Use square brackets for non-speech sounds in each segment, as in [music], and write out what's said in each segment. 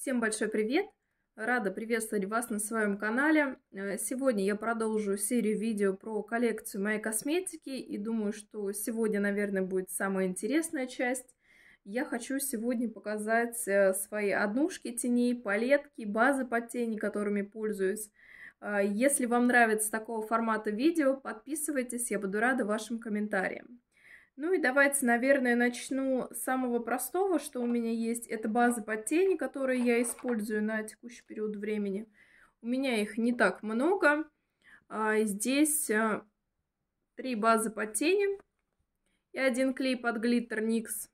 Всем большой привет! Рада приветствовать вас на своем канале. Э, сегодня я продолжу серию видео про коллекцию моей косметики и думаю, что сегодня, наверное, будет самая интересная часть. Я хочу сегодня показать э, свои однушки теней, палетки, базы под тени, которыми пользуюсь. Э, если вам нравится такого формата видео, подписывайтесь, я буду рада вашим комментариям. Ну и давайте, наверное, начну с самого простого, что у меня есть. Это базы под тени, которые я использую на текущий период времени. У меня их не так много. А, здесь а, три базы под тени и один клей под глиттер Никс.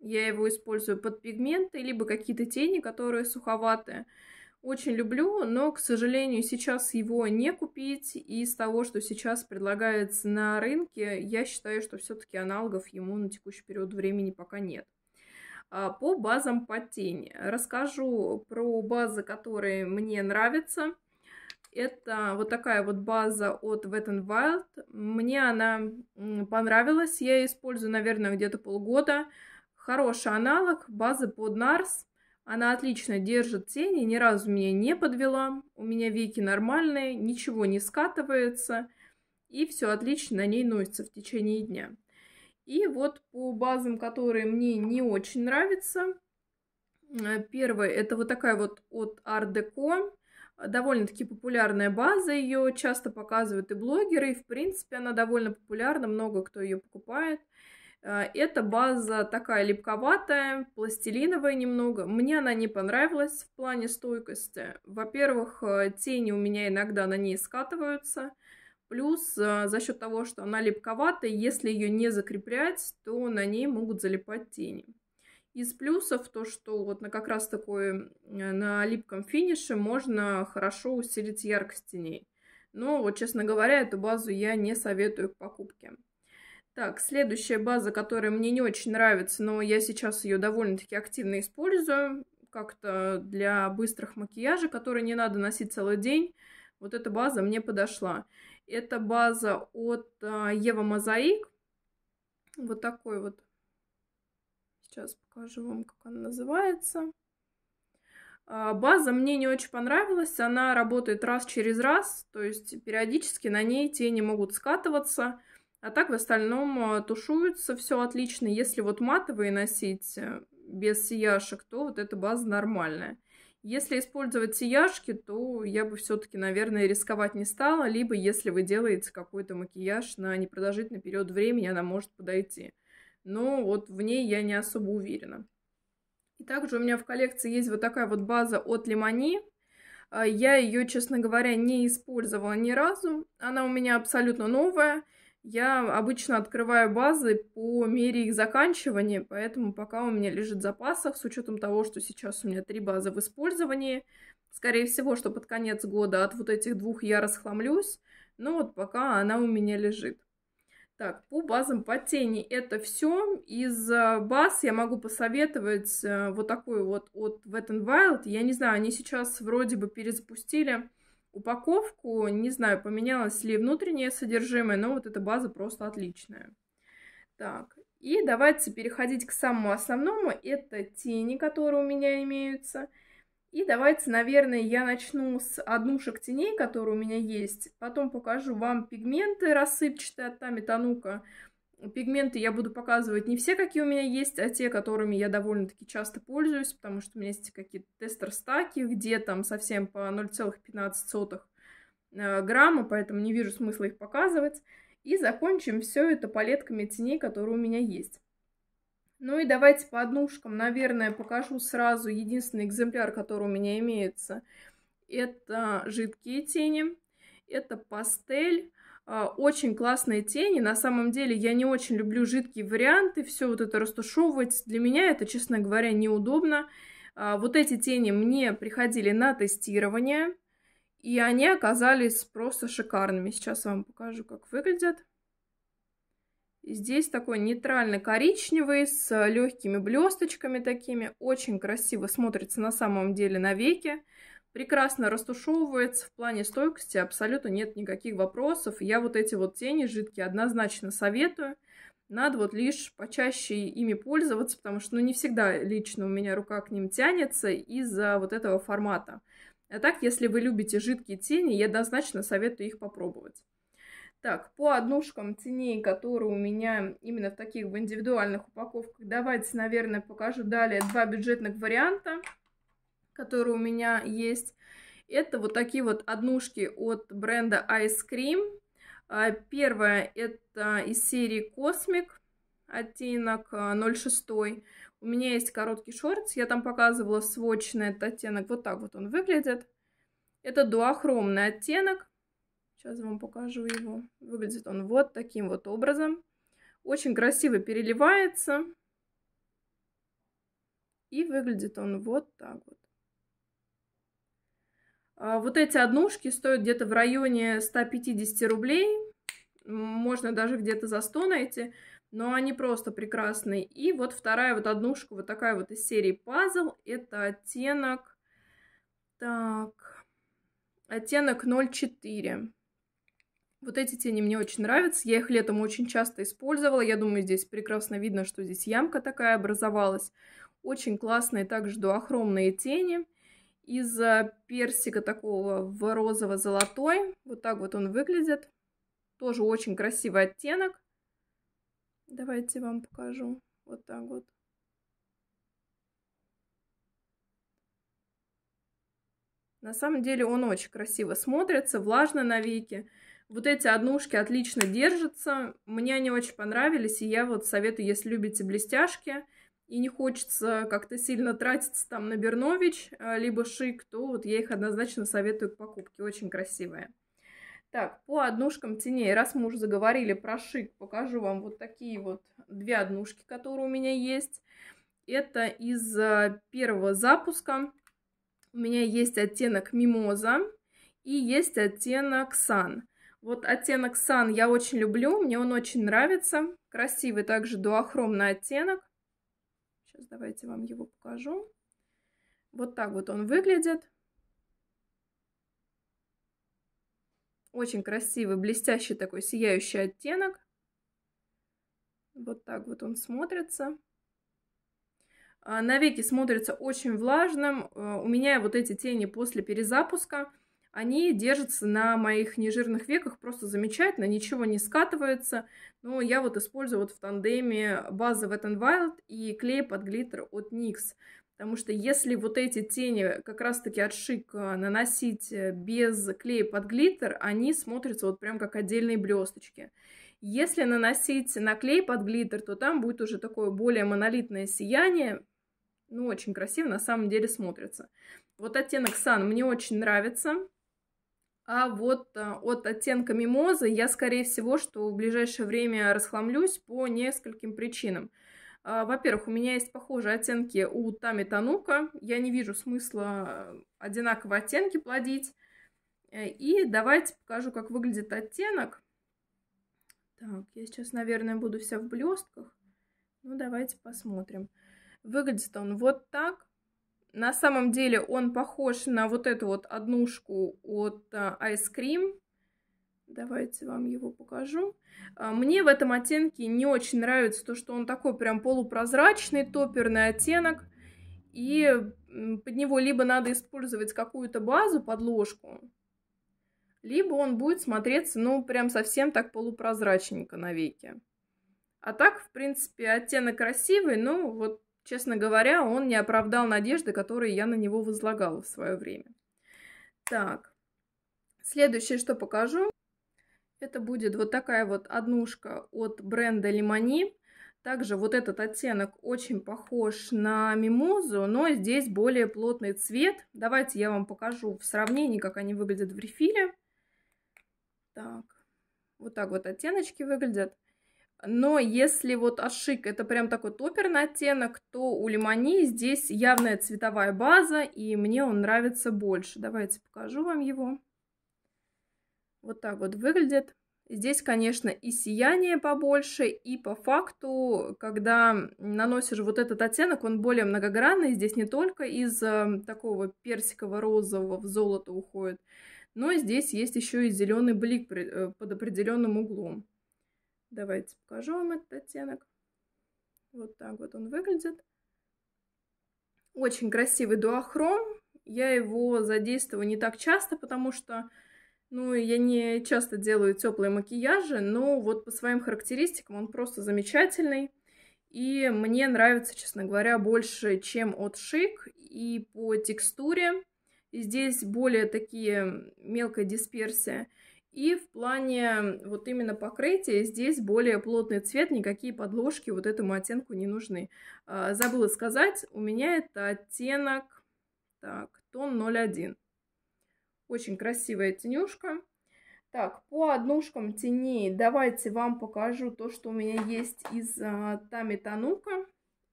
Я его использую под пигменты, либо какие-то тени, которые суховатые. Очень люблю, но, к сожалению, сейчас его не купить. И из того, что сейчас предлагается на рынке, я считаю, что все-таки аналогов ему на текущий период времени пока нет. А, по базам по тени. Расскажу про базы, которые мне нравятся. Это вот такая вот база от Wet n Wild. Мне она понравилась. Я ее использую, наверное, где-то полгода. Хороший аналог базы под Nars. Она отлично держит тени, ни разу меня не подвела. У меня веки нормальные, ничего не скатывается. И все отлично на ней носится в течение дня. И вот по базам, которые мне не очень нравятся. Э, первая это вот такая вот от Art Deco. Довольно-таки популярная база, ее часто показывают и блогеры, и в принципе она довольно популярна, много кто ее покупает. Э, эта база такая липковатая, пластилиновая немного. Мне она не понравилась в плане стойкости. Во-первых, э, тени у меня иногда на ней скатываются. Плюс э, за счет того, что она липковатая, если ее не закреплять, то на ней могут залипать тени. Из плюсов то, что вот на как раз такой на липком финише можно хорошо усилить яркость теней. Но вот, честно говоря, эту базу я не советую к покупке. Так, следующая база, которая мне не очень нравится, но я сейчас ее довольно-таки активно использую, как-то для быстрых макияжей, которые не надо носить целый день. Вот эта база мне подошла. Это база от а, Ева Мозаик. Вот такой вот. Сейчас покажу вам, как она называется. А, база мне не очень понравилась, она работает раз через раз, то есть периодически на ней тени могут скатываться, а так в остальном э, тушуется все отлично. Если вот матовые носить э, без сияшек, то вот эта база нормальная. Если использовать сияшки, то я бы все-таки, наверное, рисковать не стала. Либо если вы делаете какой-то макияж на непродолжительный период времени, она может подойти. Но вот в ней я не особо уверена. И также у меня в коллекции есть вот такая вот база от Лимони. А, я ее, честно говоря, не использовала ни разу. Она у меня абсолютно новая. Я обычно открываю базы по мере их заканчивания, поэтому пока у меня лежит запасов, с учетом того, что сейчас у меня три базы в использовании, скорее всего, что под конец года от вот этих двух я расхламлюсь, но вот пока она у меня лежит. Так, по базам по тени это все. Из э, баз я могу посоветовать э, вот такую вот от Wet n Wild. Я не знаю, они сейчас вроде бы перезапустили упаковку. Не знаю, поменялось ли внутреннее содержимое, но вот эта база просто отличная. Так, и давайте переходить к самому основному. Это тени, которые у меня имеются. И давайте, наверное, я начну с однушек теней, которые у меня есть. Потом покажу вам пигменты рассыпчатые от Тамитанука. Танука Пигменты я буду показывать не все, какие у меня есть, а те, которыми я довольно-таки часто пользуюсь, потому что у меня есть какие-то тестер-стаки, где там совсем по 0,15 э, грамма, поэтому не вижу смысла их показывать. И закончим все это палетками теней, которые у меня есть. Ну и давайте по однушкам, наверное, покажу сразу единственный экземпляр, который у меня имеется. Это жидкие тени, это пастель, а, очень классные тени. На самом деле я не очень люблю жидкие варианты. Все вот это растушевывать. Для меня это, честно говоря, неудобно. А, вот эти тени мне приходили на тестирование. И они оказались просто шикарными. Сейчас я вам покажу, как выглядят. Здесь такой нейтрально-коричневый с легкими блесточками такими. Очень красиво смотрится на самом деле на веке прекрасно растушевывается, в плане стойкости абсолютно нет никаких вопросов. Я вот эти вот тени жидкие однозначно советую. Надо вот лишь почаще ими пользоваться, потому что ну, не всегда лично у меня рука к ним тянется из-за вот этого формата. А так, если вы любите жидкие тени, я однозначно советую их попробовать. Так, по однушкам теней, которые у меня именно в таких в индивидуальных упаковках, давайте, наверное, покажу далее два бюджетных варианта которые у меня есть. Это вот такие вот однушки от бренда Ice Cream. А, первая это из серии Cosmic, оттенок 06. А, у меня есть короткий шортс, я там показывала сводчный этот оттенок. Вот так вот он выглядит. Это дуохромный оттенок. Сейчас вам покажу его. Выглядит он вот таким вот образом. Очень красиво переливается. И выглядит он вот так вот. А, вот эти однушки стоят где-то в районе 150 рублей. Можно даже где-то за 100 найти. Но они просто прекрасные. И вот вторая вот однушка, вот такая вот из серии пазл. Это оттенок... Так... Оттенок 04. Вот эти тени мне очень нравятся. Я их летом очень часто использовала. Я думаю, здесь прекрасно видно, что здесь ямка такая образовалась. Очень классные также дуохромные тени из персика такого в розово-золотой. Вот так вот он выглядит. Тоже очень красивый оттенок. Давайте вам покажу. Вот так вот. На самом деле он очень красиво смотрится, влажно на веке. Вот эти однушки отлично держатся. Мне они очень понравились, и я вот советую, если любите блестяшки, и не хочется как-то сильно тратиться там на Бернович, а, либо Шик, то вот я их однозначно советую к покупке, очень красивые. Так, по однушкам теней, раз мы уже заговорили про Шик, покажу вам вот такие вот две однушки, которые у меня есть. Это из а, первого запуска. У меня есть оттенок Мимоза и есть оттенок Сан. Вот оттенок Сан я очень люблю, мне он очень нравится. Красивый также дуохромный оттенок. Сейчас давайте вам его покажу. Вот так вот он выглядит. Очень красивый, блестящий такой сияющий оттенок. Вот так вот он смотрится. А, на веки смотрится очень влажным. Э, у меня вот эти тени после перезапуска они держатся на моих нежирных веках просто замечательно, ничего не скатывается. Но я вот использую вот в тандеме базы Wet n Wild и клей под глиттер от NYX. Потому что если вот эти тени как раз-таки от шик э, наносить э, без клея под глиттер, они смотрятся вот прям как отдельные блесточки. Если наносить на клей под глиттер, то там будет уже такое более монолитное сияние. Ну, очень красиво на самом деле смотрится. Вот оттенок Sun мне очень нравится. А вот а, от оттенка мимозы я, скорее всего, что в ближайшее время расхламлюсь по нескольким причинам. А, во-первых, у меня есть похожие оттенки у Тами Танука. Я не вижу смысла э, одинаковые оттенки плодить. Э, и давайте покажу, как выглядит оттенок. Так, я сейчас, наверное, буду вся в блестках. Ну, давайте посмотрим. Выглядит он вот так. На самом деле он похож на вот эту вот однушку от э, Ice Cream. Давайте вам его покажу. А, мне в этом оттенке не очень нравится то, что он такой прям полупрозрачный, топерный оттенок. И под него либо надо использовать какую-то базу, подложку, либо он будет смотреться, ну, прям совсем так полупрозрачненько на веке. А так, в принципе, оттенок красивый, но вот Честно говоря, он не оправдал надежды, которые я на него возлагала в свое время. Так, следующее, что покажу, это будет вот такая вот однушка от бренда Лимони. Также вот этот оттенок очень похож на мимозу, но здесь более плотный цвет. Давайте я вам покажу в сравнении, как они выглядят в рефиле. Так, вот так вот оттеночки выглядят. Но если вот ашик это прям такой топерный оттенок, то у лимони здесь явная цветовая база, и мне он нравится больше. Давайте покажу вам его. Вот так вот выглядит. Здесь, конечно, и сияние побольше, и по факту, когда наносишь вот этот оттенок, он более многогранный. Здесь не только из э, такого персиково-розового в золото уходит, но здесь есть еще и зеленый блик э, под определенным углом. Давайте покажу вам этот оттенок. Вот так вот он выглядит. Очень красивый дуохром. Я его задействую не так часто, потому что ну, я не часто делаю теплые макияжи, но вот по своим характеристикам он просто замечательный. И мне нравится, честно говоря, больше, чем от Шик. И по текстуре. И здесь более такие мелкая дисперсия. И в плане вот именно покрытия здесь более плотный цвет, никакие подложки вот этому оттенку не нужны. А, забыла сказать, у меня это оттенок, так, тон 01. Очень красивая тенюшка. Так, по однушкам теней давайте вам покажу то, что у меня есть из а, Тами Танука.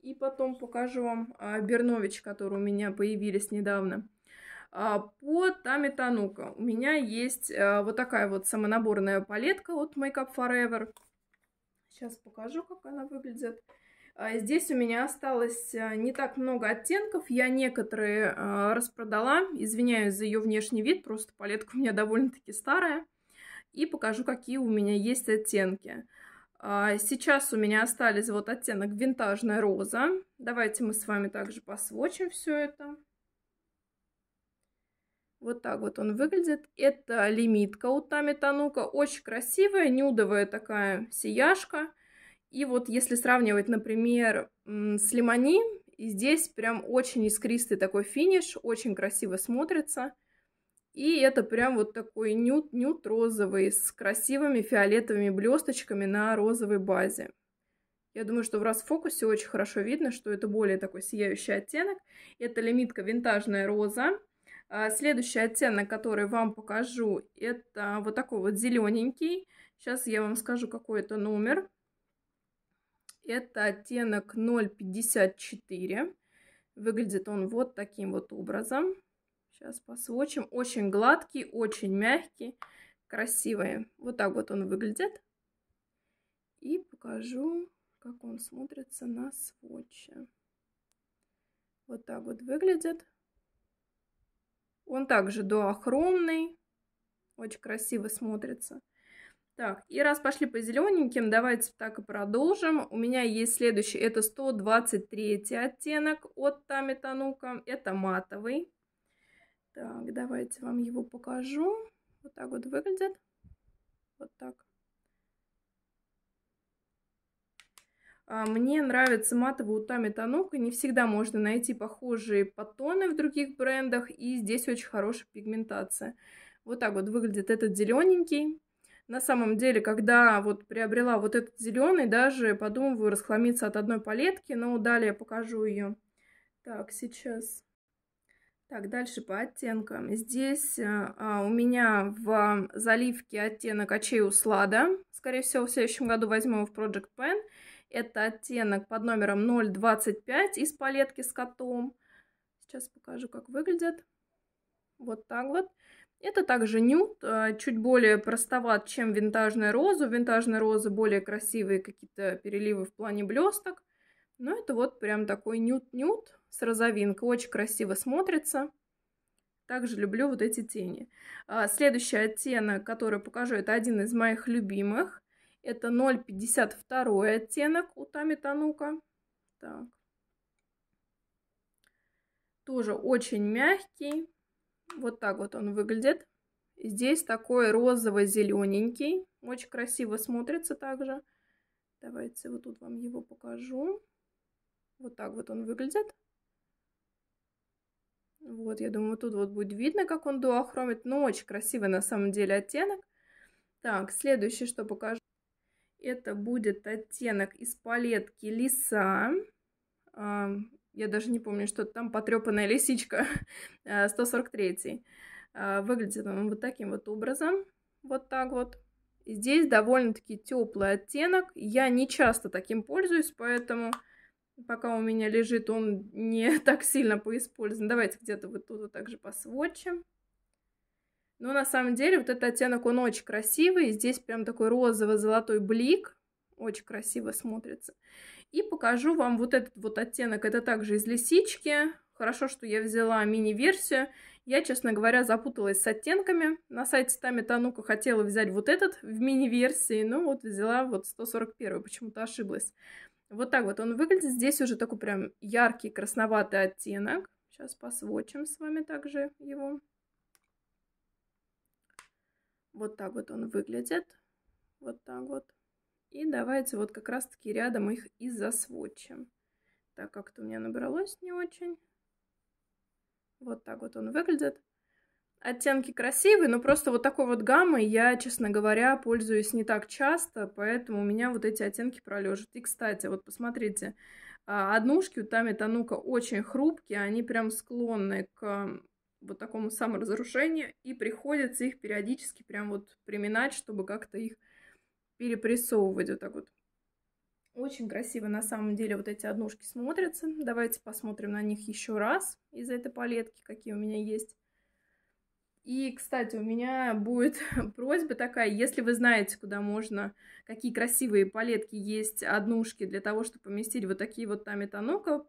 И потом покажу вам а, Бернович, который у меня появились недавно. А, по Тами Танука. У меня есть а, вот такая вот самонаборная палетка от Make Up Forever. Сейчас покажу, как она выглядит. А, здесь у меня осталось не так много оттенков, я некоторые распродала, извиняюсь за ее внешний вид, просто палетка у меня довольно-таки старая. И покажу, какие у меня есть оттенки. Сейчас у меня остались вот оттенок винтажная роза. Давайте мы с вами также посвочим все это. Вот так вот он выглядит. Это лимитка у Тами Танука. Очень красивая, нюдовая такая сияшка. И вот если сравнивать, например, с Лимони, здесь прям очень искристый такой финиш, очень красиво смотрится. И это прям вот такой нюд-нюд розовый с красивыми фиолетовыми блесточками на розовой базе. Я думаю, что в расфокусе очень хорошо видно, что это более такой сияющий оттенок. Это лимитка винтажная роза. А, следующий оттенок, который вам покажу, это вот такой вот зелененький. Сейчас я вам скажу, какой это номер. Это оттенок 054. Выглядит он вот таким вот образом. Сейчас посвочим. Очень гладкий, очень мягкий, красивый. Вот так вот он выглядит. И покажу, как он смотрится на сводче. Вот так вот выглядит. Он также дуохромный, очень красиво смотрится. Так, и раз пошли по зелененьким, давайте так и продолжим. У меня есть следующий, это 123 оттенок от Тами это матовый. Так, давайте вам его покажу. Вот так вот выглядит. Вот так. А, мне нравится матовый Утами Танука. Не всегда можно найти похожие патоны в других брендах. И здесь очень хорошая пигментация. Вот так вот выглядит этот зелененький. На самом деле, когда вот приобрела вот этот зеленый, даже подумываю расхламиться от одной палетки, но далее покажу ее. Так, сейчас. Так, дальше по оттенкам. Здесь а, а у меня в заливке оттенок Ачей Услада. Скорее всего, в следующем году возьму его в Project Pen. Это оттенок под номером 025 из палетки с котом. Сейчас покажу, как выглядят. Вот так вот. Это также нюд, э, чуть более простоват, чем винтажная роза. В винтажной розы более красивые какие-то переливы в плане блесток. Но это вот прям такой нюд-нюд с розовинкой. Очень красиво смотрится. Также люблю вот эти тени. А, следующий оттенок, который покажу, это один из моих любимых. Это 0,52 оттенок у Тами Танука. Так. Тоже очень мягкий. Вот так вот он выглядит. Здесь такой розово-зелененький. Очень красиво смотрится также. Давайте вот тут вам его покажу. Вот так вот он выглядит. Вот, я думаю, тут вот будет видно, как он дуохромит. Но очень красивый на самом деле оттенок. Так, следующее, что покажу. Это будет оттенок из палетки Лиса. А, я даже не помню, что там потрепанная лисичка 143. [laughs] А, а, выглядит он вот таким вот образом. Вот так вот. Здесь довольно-таки теплый оттенок. Я не часто таким пользуюсь, поэтому пока у меня лежит, он не [laughs] так сильно поиспользован. Давайте где-то вот тут вот так же но ну, на самом деле вот этот оттенок, он очень красивый. Здесь прям такой розово-золотой блик. Очень красиво смотрится. И покажу вам вот этот вот оттенок. Это также из лисички. Хорошо, что я взяла мини-версию. Я, честно говоря, запуталась с оттенками. На сайте Тами Танука хотела взять вот этот в мини-версии, но вот взяла вот 141, почему-то ошиблась. Вот так вот он выглядит. Здесь уже такой прям яркий красноватый оттенок. Сейчас посвочим с вами также его. Вот так вот он выглядит. Вот так вот. И давайте вот как раз-таки рядом их и засвочим, Так как-то у меня набралось не очень. Вот так вот он выглядит. Оттенки красивые, но просто вот такой вот гаммой я, честно говоря, пользуюсь не так часто, поэтому у меня вот эти оттенки пролежат. И, кстати, вот посмотрите, а, однушки у Тами Танука очень хрупкие, они прям склонны к вот такому саморазрушению, и приходится их периодически прям вот приминать, чтобы как-то их перепрессовывать вот так вот. Очень красиво на самом деле вот эти однушки смотрятся. Давайте посмотрим на них еще раз из этой палетки, какие у меня есть. И, кстати, у меня будет [laughs] просьба такая, если вы знаете, куда можно, какие красивые палетки есть, однушки для того, чтобы поместить вот такие вот там и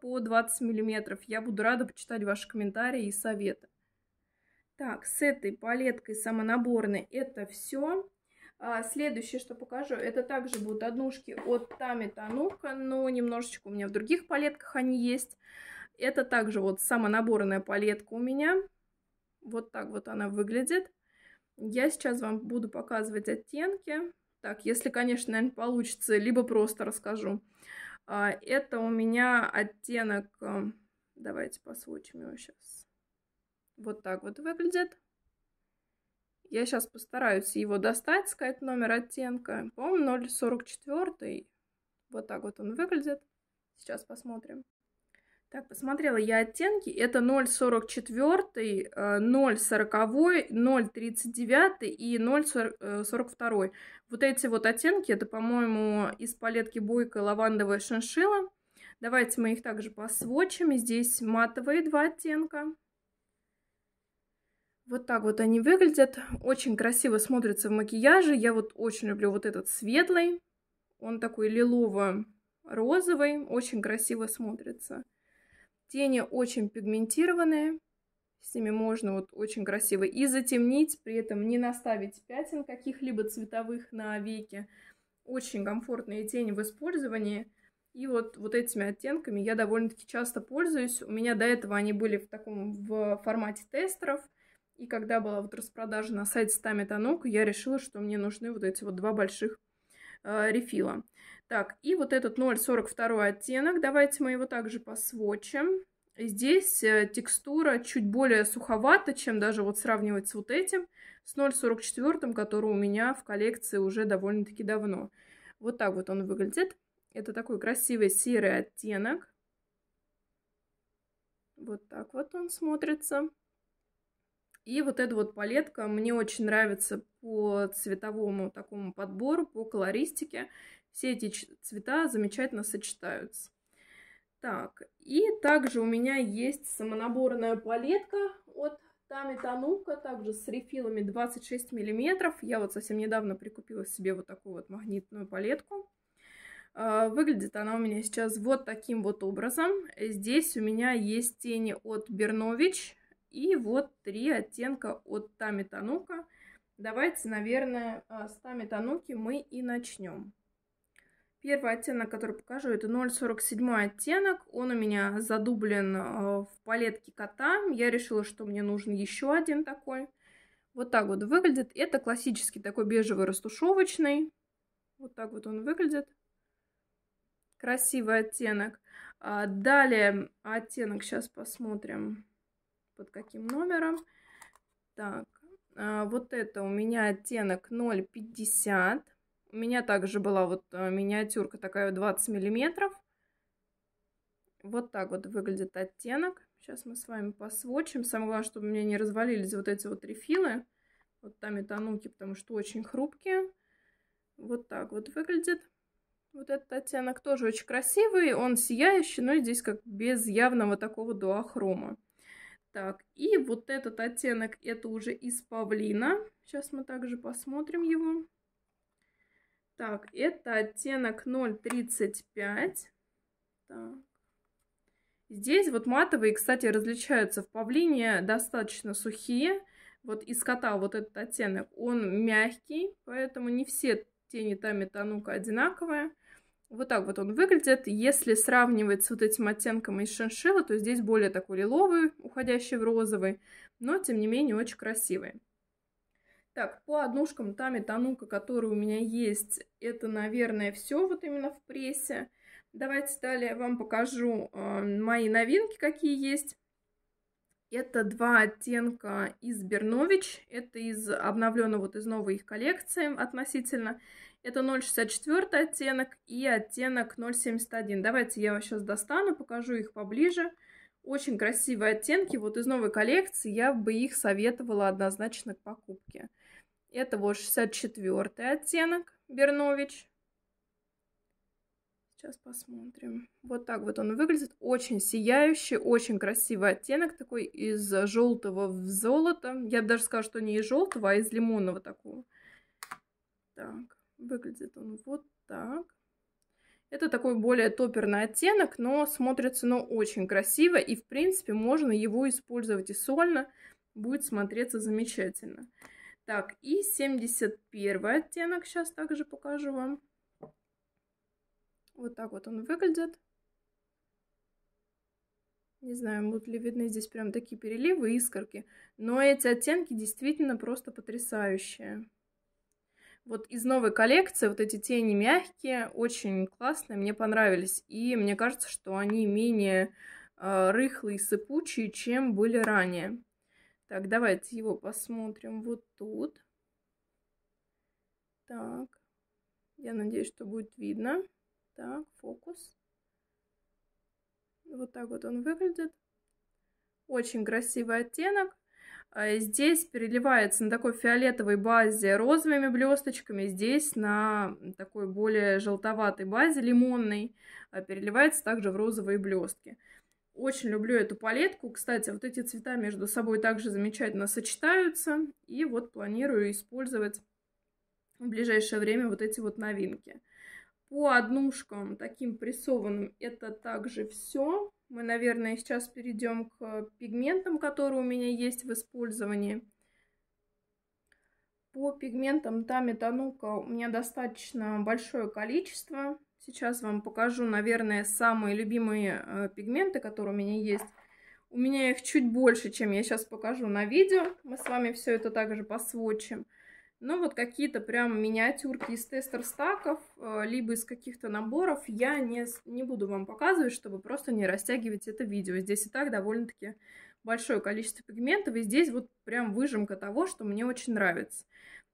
по 20 миллиметров, я буду рада почитать ваши комментарии и советы. Так, с этой палеткой самонаборной это все. А, следующее, что покажу, это также будут однушки от Тами Танука, но немножечко у меня в других палетках они есть. Это также вот самонаборная палетка у меня. Вот так вот она выглядит. Я сейчас вам буду показывать оттенки. Так, если, конечно, наверное, получится, либо просто расскажу. А, это у меня оттенок... Эм, давайте посвучим его сейчас. Вот так вот выглядит. Я сейчас постараюсь его достать, сказать номер оттенка. По-моему, 0,44. Вот так вот он выглядит. Сейчас посмотрим. Так, посмотрела я оттенки. Это 0,44, 0,40, 0,39 и 0,42. Э, вот эти вот оттенки, это, по-моему, из палетки Бойко лавандовая Шиншила. Давайте мы их также посвочим. Здесь матовые два оттенка. Вот так вот они выглядят. Очень красиво смотрятся в макияже. Я вот очень люблю вот этот светлый. Он такой лилово-розовый. Очень красиво смотрится. Тени очень пигментированные. С ними можно вот очень красиво и затемнить, при этом не наставить пятен каких-либо цветовых на веки. Очень комфортные тени в использовании. И вот, вот этими оттенками я довольно-таки часто пользуюсь. У меня до этого они были в таком в формате тестеров – и когда была вот распродажа на сайте Стамет Анук, я решила, что мне нужны вот эти вот два больших э, рефила. Так, и вот этот 0,42 оттенок, давайте мы его также посвочим. Здесь э, текстура чуть более суховата, чем даже вот сравнивать с вот этим, с 0,44, который у меня в коллекции уже довольно-таки давно. Вот так вот он выглядит. Это такой красивый серый оттенок. Вот так вот он смотрится. И вот эта вот палетка мне очень нравится по цветовому такому подбору, по колористике. Все эти цвета замечательно сочетаются. Так, и также у меня есть самонаборная палетка от Тами Танука, также с рефилами 26 мм. Я вот совсем недавно прикупила себе вот такую вот магнитную палетку. А, выглядит она у меня сейчас вот таким вот образом. Здесь у меня есть тени от Бернович и вот три оттенка от Тами Танука. Давайте, наверное, а, с Тами Тануки мы и начнем. Первый оттенок, который покажу, это 0,47 оттенок. Он у меня задублен а, в палетке кота. Я решила, что мне нужен еще один такой. Вот так вот выглядит. Это классический такой бежевый растушевочный. Вот так вот он выглядит. Красивый оттенок. А, далее оттенок, сейчас посмотрим под каким номером. Так, а, вот это у меня оттенок 0,50. У меня также была вот а, миниатюрка такая 20 миллиметров. Вот так вот выглядит оттенок. Сейчас мы с вами посвочим. Самое главное, чтобы у меня не развалились вот эти вот рефилы. Вот там и тануки, потому что очень хрупкие. Вот так вот выглядит. Вот этот оттенок тоже очень красивый. Он сияющий, но здесь как без явного такого дуохрома. Так, и вот этот оттенок, это уже из павлина. Сейчас мы также посмотрим его. Так, это оттенок 035. Так. Здесь вот матовые, кстати, различаются. В павлине достаточно сухие. Вот из кота вот этот оттенок, он мягкий, поэтому не все тени там и танука одинаковые. Вот так вот он выглядит. Если сравнивать с вот этим оттенком из шиншилла, то здесь более такой лиловый, уходящий в розовый, но, тем не менее, очень красивый. Так, по однушкам там танука, которые у меня есть, это, наверное, все вот именно в прессе. Давайте далее вам покажу э, мои новинки, какие есть. Это два оттенка из Бернович, это из обновленного, вот из новой их коллекции относительно. Это 0,64 оттенок и оттенок 0,71. Давайте я его сейчас достану, покажу их поближе. Очень красивые оттенки. Вот из новой коллекции я бы их советовала однозначно к покупке. Это вот 64 оттенок Бернович. Сейчас посмотрим. Вот так вот он выглядит. Очень сияющий, очень красивый оттенок. Такой из желтого в золото. Я бы даже сказала, что не из желтого, а из лимонного такого. Так. Выглядит он вот так. Это такой более топерный оттенок, но смотрится но ну, очень красиво. И, в принципе, можно его использовать и сольно. Будет смотреться замечательно. Так, и 71 оттенок сейчас также покажу вам. Вот так вот он выглядит. Не знаю, будут ли видны здесь прям такие переливы, искорки. Но эти оттенки действительно просто потрясающие. Вот из новой коллекции вот эти тени мягкие, очень классные, мне понравились. И мне кажется, что они менее э, рыхлые и сыпучие, чем были ранее. Так, давайте его посмотрим вот тут. Так, я надеюсь, что будет видно. Так, фокус. Вот так вот он выглядит. Очень красивый оттенок. Э, здесь переливается на такой фиолетовой базе розовыми блесточками, здесь на такой более желтоватой базе, лимонной, э, переливается также в розовые блестки. Очень люблю эту палетку. Кстати, вот эти цвета между собой также замечательно сочетаются. И вот планирую использовать в ближайшее время вот эти вот новинки. По однушкам таким прессованным это также все. Мы, наверное, сейчас перейдем к пигментам, которые у меня есть в использовании. По пигментам Тамитанука у меня достаточно большое количество. Сейчас вам покажу, наверное, самые любимые э, пигменты, которые у меня есть. У меня их чуть больше, чем я сейчас покажу на видео. Мы с вами все это также посвочим. Но ну, вот какие-то прям миниатюрки из тестер-стаков, э, либо из каких-то наборов я не, не буду вам показывать, чтобы просто не растягивать это видео. Здесь и так довольно-таки большое количество пигментов, и здесь вот прям выжимка того, что мне очень нравится.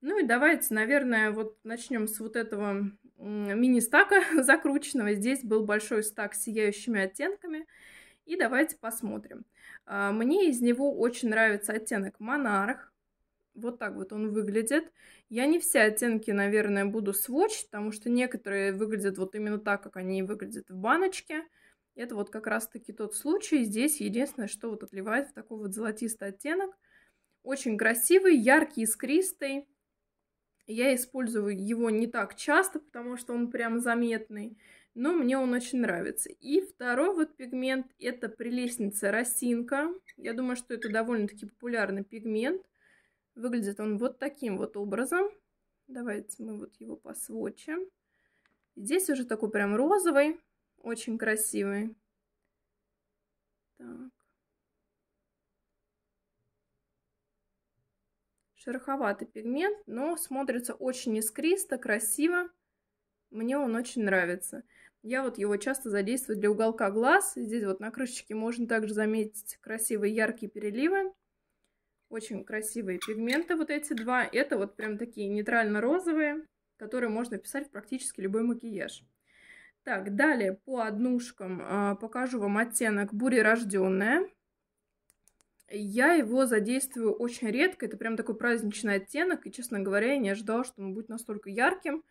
Ну и давайте, наверное, вот начнем с вот этого мини-стака [laughs] закрученного. Здесь был большой стак с сияющими оттенками. И давайте посмотрим. А, мне из него очень нравится оттенок монарх. Вот так вот он выглядит. Я не все оттенки, наверное, буду сводить, потому что некоторые выглядят вот именно так, как они выглядят в баночке. Это вот как раз-таки тот случай. Здесь единственное, что вот отливает в такой вот золотистый оттенок. Очень красивый, яркий, искристый. Я использую его не так часто, потому что он прям заметный, но мне он очень нравится. И второй вот пигмент – это прелестница росинка. Я думаю, что это довольно-таки популярный пигмент – Выглядит он вот таким вот образом. Давайте мы вот его посвочим. Здесь уже такой прям розовый, очень красивый. Так. Шероховатый пигмент, но смотрится очень искристо, красиво. Мне он очень нравится. Я вот его часто задействую для уголка глаз. Здесь вот на крышечке можно также заметить красивые яркие переливы. Очень красивые пигменты вот эти два. Это вот прям такие нейтрально-розовые, которые можно писать в практически любой макияж. Так, далее по однушкам э, покажу вам оттенок бурерожденная. Я его задействую очень редко. Это прям такой праздничный оттенок. И, честно говоря, я не ожидала, что он будет настолько ярким.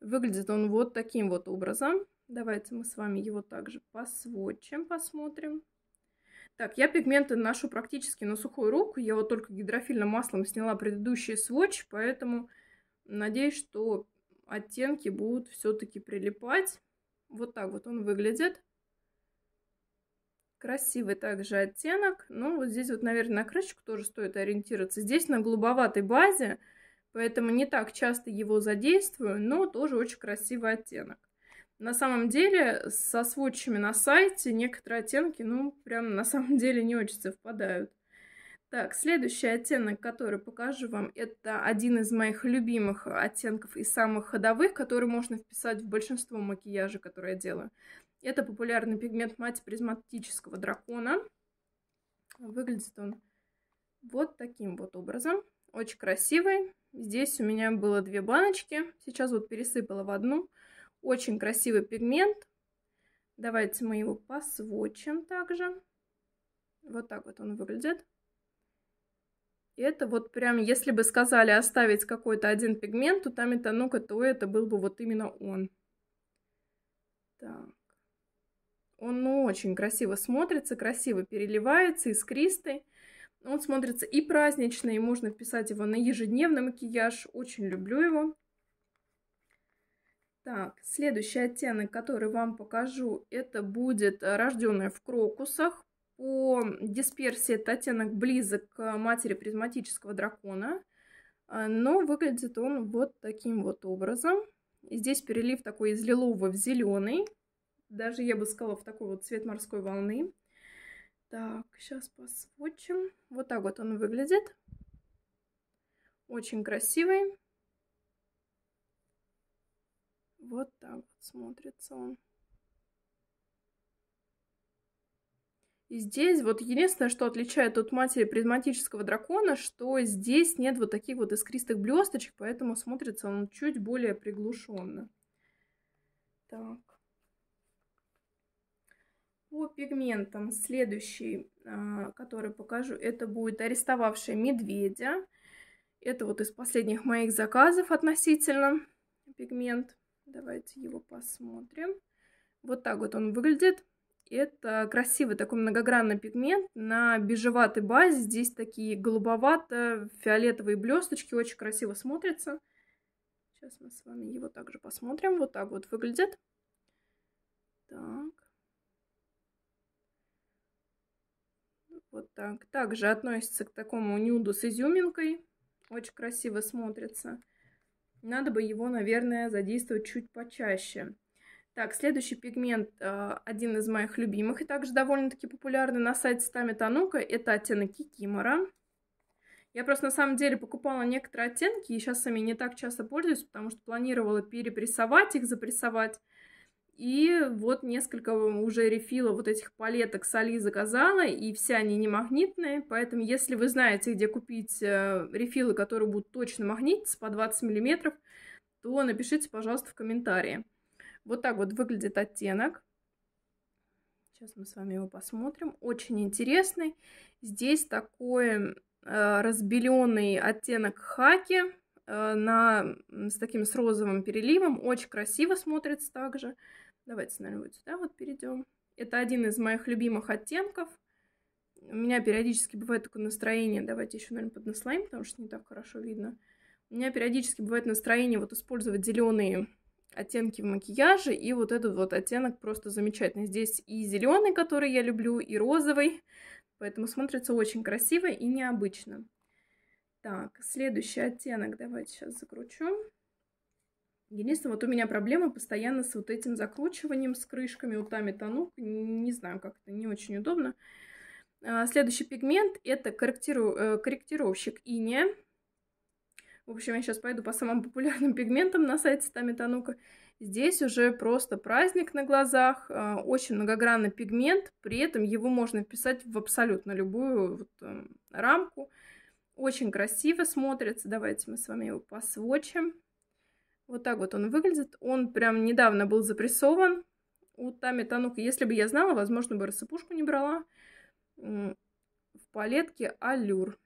Выглядит он вот таким вот образом. Давайте мы с вами его также посводчим, посмотрим. Так, я пигменты наношу практически на сухую руку. Я вот только гидрофильным маслом сняла предыдущий сводч, поэтому надеюсь, что оттенки будут все-таки прилипать. Вот так вот он выглядит. Красивый также оттенок. Ну, вот здесь вот, наверное, на крышечку тоже стоит ориентироваться. Здесь на голубоватой базе, поэтому не так часто его задействую, но тоже очень красивый оттенок. На самом деле, со сводчами на сайте некоторые оттенки, ну, прям на самом деле не очень совпадают. Так, следующий оттенок, который покажу вам, это один из моих любимых оттенков и самых ходовых, который можно вписать в большинство макияжа, которые я делаю. Это популярный пигмент мать призматического дракона. Выглядит он вот таким вот образом. Очень красивый. Здесь у меня было две баночки. Сейчас вот пересыпала в одну. Очень красивый пигмент. Давайте мы его посвочим также. Вот так вот он выглядит. И это вот прям, если бы сказали оставить какой-то один пигмент, то там это, ну-ка, то это был бы вот именно он. Так. Он ну, очень красиво смотрится, красиво переливается, искристый. Он смотрится и празднично, и можно вписать его на ежедневный макияж. Очень люблю его. Так, следующий оттенок, который вам покажу, это будет э, рожденный в крокусах. По дисперсии этот оттенок близок к матери призматического дракона, э, но выглядит он вот таким вот образом. И здесь перелив такой из лилового в зеленый, даже я бы сказала в такой вот цвет морской волны. Так, сейчас посмотрим. Вот так вот он выглядит. Очень красивый. Вот так вот смотрится он. И здесь вот единственное, что отличает от матери призматического дракона, что здесь нет вот таких вот искристых блесточек, поэтому смотрится он чуть более приглушенно. Так. По пигментам следующий, а, который покажу, это будет арестовавшая медведя. Это вот из последних моих заказов относительно пигмент. Давайте его посмотрим. Вот так вот он выглядит. Это красивый такой многогранный пигмент на бежеватой базе. Здесь такие голубовато-фиолетовые блесточки. Очень красиво смотрится. Сейчас мы с вами его также посмотрим. Вот так вот выглядит. Так. Вот так. Также относится к такому нюду с изюминкой. Очень красиво смотрится. Надо бы его, наверное, задействовать чуть почаще. Так, следующий пигмент, а, один из моих любимых и также довольно-таки популярный на сайте Стами Танука, это оттенок Кикимора. Я просто на самом деле покупала некоторые оттенки, и сейчас сами не так часто пользуюсь, потому что планировала перепрессовать их, запрессовать и вот несколько уже рефила вот этих палеток с Али заказала, и все они не магнитные, поэтому если вы знаете, где купить э, рефилы, которые будут точно магнититься по 20 миллиметров, то напишите, пожалуйста, в комментарии. Вот так вот выглядит оттенок. Сейчас мы с вами его посмотрим. Очень интересный. Здесь такой э, разбеленный оттенок хаки э, на, с таким с розовым переливом. Очень красиво смотрится также. Давайте, наверное, вот сюда вот перейдем. Это один из моих любимых оттенков. У меня периодически бывает такое настроение, давайте еще, наверное, поднаслаем, потому что не так хорошо видно. У меня периодически бывает настроение вот использовать зеленые оттенки в макияже, и вот этот вот оттенок просто замечательный. Здесь и зеленый, который я люблю, и розовый, поэтому смотрится очень красиво и необычно. Так, следующий оттенок давайте сейчас закручу. Единственное, вот у меня проблема постоянно с вот этим закручиванием, с крышками, вот там и тону. Не знаю, как это, не очень удобно. А, следующий пигмент – это корректиру... Э, корректировщик ине. В общем, я сейчас пойду по самым [laughs] популярным пигментам на сайте Тамитанука. Здесь уже просто праздник на глазах, а, очень многогранный пигмент, при этом его можно вписать в абсолютно любую вот, эм, рамку. Очень красиво смотрится. Давайте мы с вами его посвочим. Вот так вот он выглядит. Он прям недавно был запрессован у Тами Танука. Если бы я знала, возможно, бы рассыпушку не брала. В палетке Аллюр.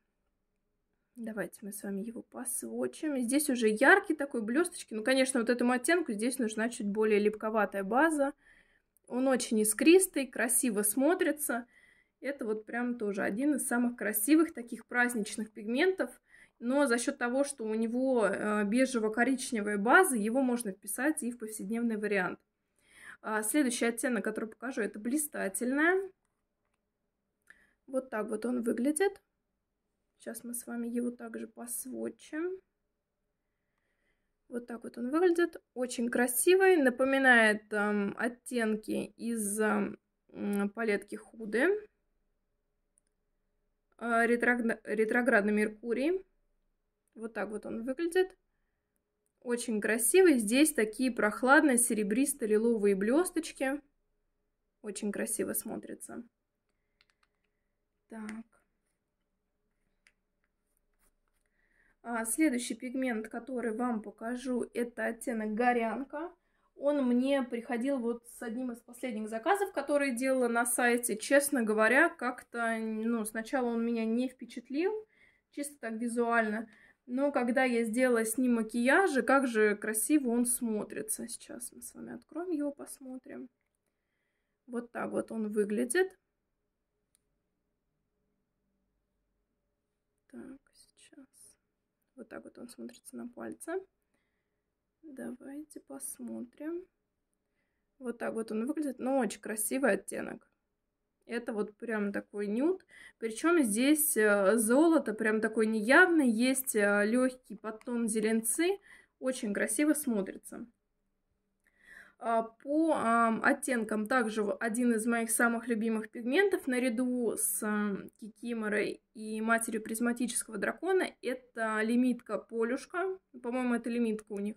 Давайте мы с вами его посвочим. Здесь уже яркий такой, блесточки. Ну, конечно, вот этому оттенку здесь нужна чуть более липковатая база. Он очень искристый, красиво смотрится. Это вот прям тоже один из самых красивых таких праздничных пигментов – но за счет того, что у него э, бежево-коричневая база, его можно вписать и в повседневный вариант. А следующий оттенок, который покажу, это блистательная. Вот так вот он выглядит. Сейчас мы с вами его также посвочим. Вот так вот он выглядит. Очень красивый. Напоминает э, оттенки из э, палетки Худы. Э, ретроградный Меркурий. Вот так вот он выглядит. Очень красивый. Здесь такие прохладные серебристо-лиловые блесточки. Очень красиво смотрится. Так. А следующий пигмент, который вам покажу, это оттенок горянка. Он мне приходил вот с одним из последних заказов, которые делала на сайте. Честно говоря, как-то ну, сначала он меня не впечатлил, чисто так визуально. Но когда я сделала с ним макияжи, как же красиво он смотрится. Сейчас мы с вами откроем его, посмотрим. Вот так вот он выглядит. Так, сейчас. Вот так вот он смотрится на пальце. Давайте посмотрим. Вот так вот он выглядит. Но очень красивый оттенок. Это вот прям такой нюд. Причем здесь э, золото прям такое неявное. Есть э, легкий подтон зеленцы. Очень красиво смотрится. А, по оттенкам также один из моих самых любимых пигментов наряду с кикиморой и матерью призматического дракона это лимитка полюшка. По-моему, это лимитка у них.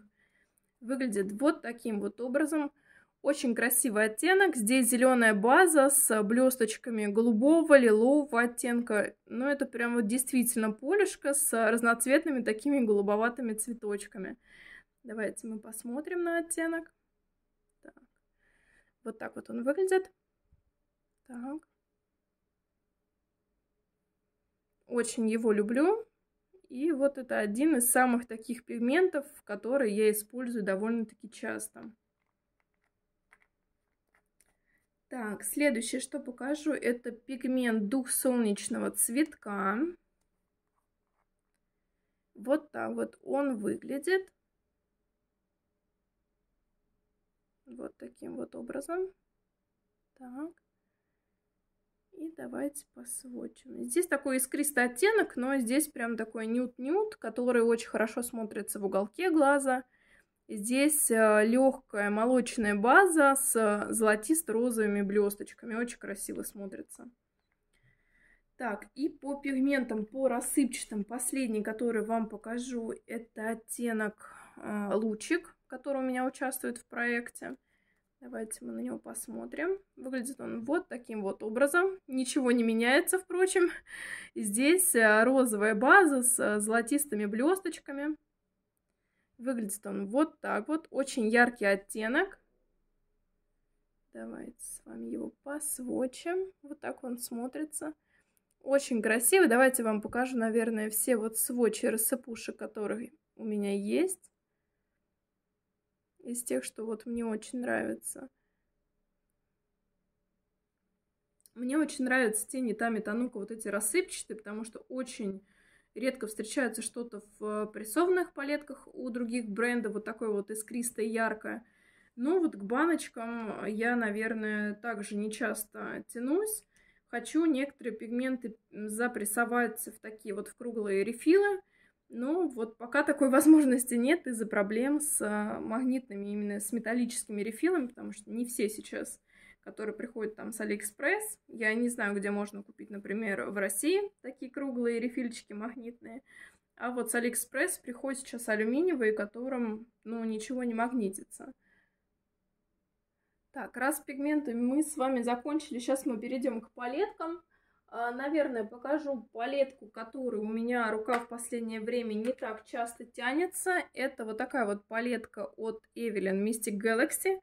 Выглядит вот таким вот образом. Очень красивый оттенок. Здесь зеленая база с блесточками голубого, лилового оттенка. Ну, это прям вот действительно полюшка с разноцветными такими голубоватыми цветочками. Давайте мы посмотрим на оттенок. Так. Вот так вот он выглядит. Так. Очень его люблю. И вот это один из самых таких пигментов, которые я использую довольно-таки часто. Так, следующее, что покажу, это пигмент дух солнечного цветка. Вот так вот он выглядит. Вот таким вот образом. Так. И давайте посвочим. Здесь такой искристый оттенок, но здесь прям такой нюд-нюд, который очень хорошо смотрится в уголке глаза. Здесь э, легкая молочная база с золотисто-розовыми блесточками. Очень красиво смотрится. Так, и по пигментам, по рассыпчатым, последний, который вам покажу, это оттенок э, лучик, который у меня участвует в проекте. Давайте мы на него посмотрим. Выглядит он вот таким вот образом. Ничего не меняется, впрочем. Здесь э, розовая база с золотистыми блесточками. Выглядит он вот так вот. Очень яркий оттенок. Давайте с вами его посвочим. Вот так он смотрится. Очень красиво. Давайте вам покажу, наверное, все вот свочи рассыпушек, которые у меня есть. Из тех, что вот мне очень нравится. Мне очень нравятся тени Тами Танука, вот эти рассыпчатые, потому что очень редко встречается что-то в прессованных палетках у других брендов, вот такое вот искристое, яркое. Но ну вот к баночкам я, наверное, также не часто тянусь. Хочу некоторые пигменты запрессовать в такие вот в круглые рефилы, но вот пока такой [laughs] возможности нет из-за проблем с магнитными, именно с металлическими рефилами, потому что не все сейчас которые приходят там с Алиэкспресс. Я не знаю, где можно купить, например, в России такие круглые рефильчики магнитные. А вот с Алиэкспресс приходят сейчас алюминиевые, которым, ну, ничего не магнитится. Так, раз пигменты мы с вами закончили, сейчас мы перейдем к палеткам. А, наверное, покажу палетку, которая у меня рука в последнее время не так часто тянется. Это вот такая вот палетка от Evelyn Mystic Galaxy.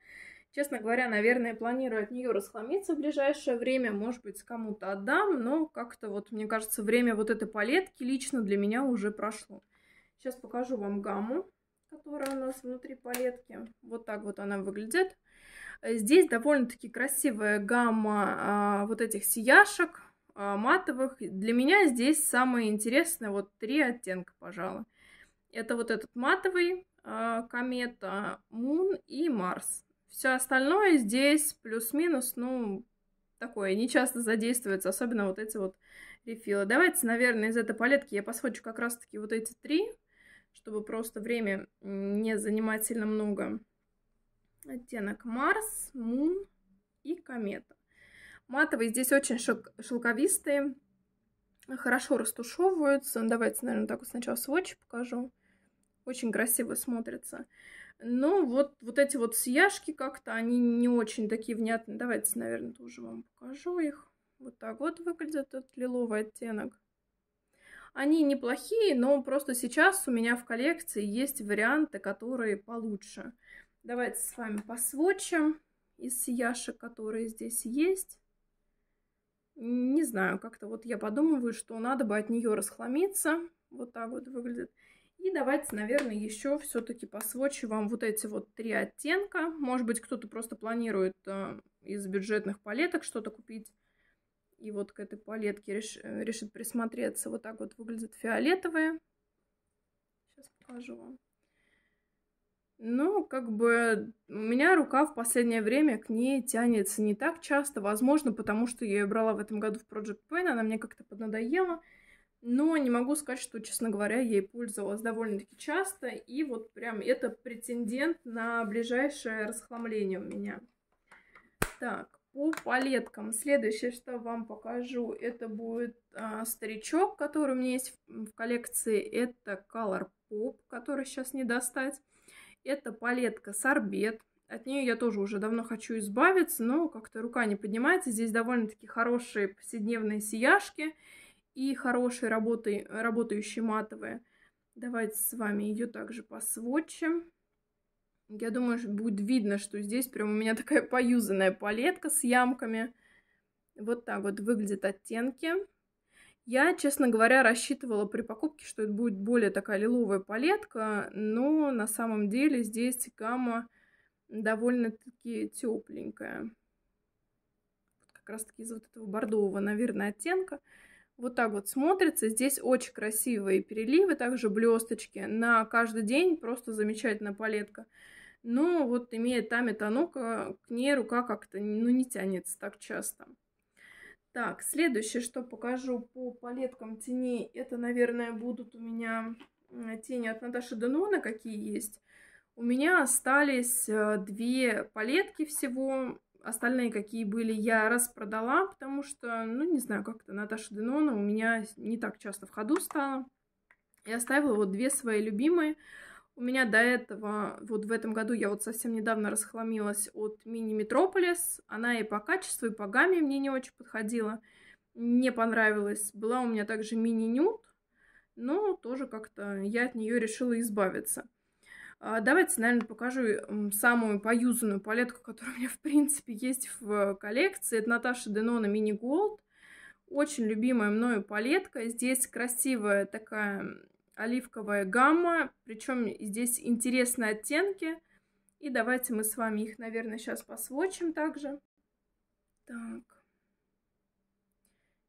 Честно говоря, наверное, планирую от нее расхламиться в ближайшее время. Может быть, кому-то отдам, но как-то вот, мне кажется, время вот этой палетки лично для меня уже прошло. Сейчас покажу вам гамму, которая у нас внутри палетки. Вот так вот она выглядит. Здесь довольно-таки красивая гамма а, вот этих сияшек а, матовых. Для меня здесь самое интересное, вот три оттенка, пожалуй. Это вот этот матовый, а, комета, Мун и Марс. Все остальное здесь плюс-минус, ну, такое, не часто задействуется, особенно вот эти вот рефилы. Давайте, наверное, из этой палетки я посвочу как раз-таки вот эти три, чтобы просто время не занимать сильно много. Оттенок Марс, Мун и Комета. Матовые здесь очень шелковистые, хорошо растушевываются. Давайте, наверное, так вот сначала сводчик покажу. Очень красиво смотрится. Но ну, вот, вот эти вот сияшки как-то, они не очень такие внятные. Давайте, наверное, тоже вам покажу их. Вот так вот выглядит этот лиловый оттенок. Они неплохие, но просто сейчас у меня в коллекции есть варианты, которые получше. Давайте с вами посвочим из сияшек, которые здесь есть. Не знаю, как-то вот я подумываю, что надо бы от нее расхламиться. Вот так вот выглядит. И давайте, наверное, еще все-таки посвочу вам вот эти вот три оттенка. Может быть, кто-то просто планирует э, из бюджетных палеток что-то купить. И вот к этой палетке реш... Э, решит присмотреться. Вот так вот выглядят фиолетовые. Сейчас покажу вам. Ну, как бы у меня рука в последнее время к ней тянется не так часто, возможно, потому что я ее брала в этом году в Project Pain, она мне как-то поднадоела но не могу сказать, что, честно говоря, я ей пользовалась довольно-таки часто, и вот прям это претендент на ближайшее расхламление у меня. Так, по палеткам. Следующее, что вам покажу, это будет а, старичок, который у меня есть в, в коллекции. Это Color Pop, который сейчас не достать. Это палетка Сорбет. От нее я тоже уже давно хочу избавиться, но как-то рука не поднимается. Здесь довольно-таки хорошие повседневные сияшки и хорошие работы, работающие матовые. Давайте с вами ее также посводчим. Я думаю, что будет видно, что здесь прям у меня такая поюзанная палетка с ямками. Вот так вот выглядят оттенки. Я, честно говоря, рассчитывала при покупке, что это будет более такая лиловая палетка, но на самом деле здесь гамма довольно-таки тепленькая. Как раз таки из вот этого бордового, наверное, оттенка вот так вот смотрится. Здесь очень красивые переливы, также блесточки. На каждый день просто замечательная палетка. Но вот имея там и а, к ней рука как-то ну, не тянется так часто. Так, следующее, что покажу по палеткам теней, это, наверное, будут у меня э, тени от Наташи Данона, какие есть. У меня остались э, две палетки всего остальные, какие были, я распродала, потому что, ну, не знаю, как-то Наташа Денона у меня не так часто в ходу стала. Я оставила вот две свои любимые. У меня до этого, вот в этом году я вот совсем недавно расхламилась от мини Метрополис. Она и по качеству, и по гамме мне не очень подходила. Не понравилась. Была у меня также мини Нют но тоже как-то я от нее решила избавиться. А, давайте, наверное, покажу самую поюзанную палетку, которая у меня, в принципе, есть в коллекции. Это Наташа Денона Мини Голд. Очень любимая мною палетка. Здесь красивая такая оливковая гамма. Причем здесь интересные оттенки. И давайте мы с вами их, наверное, сейчас посвочим также. Так.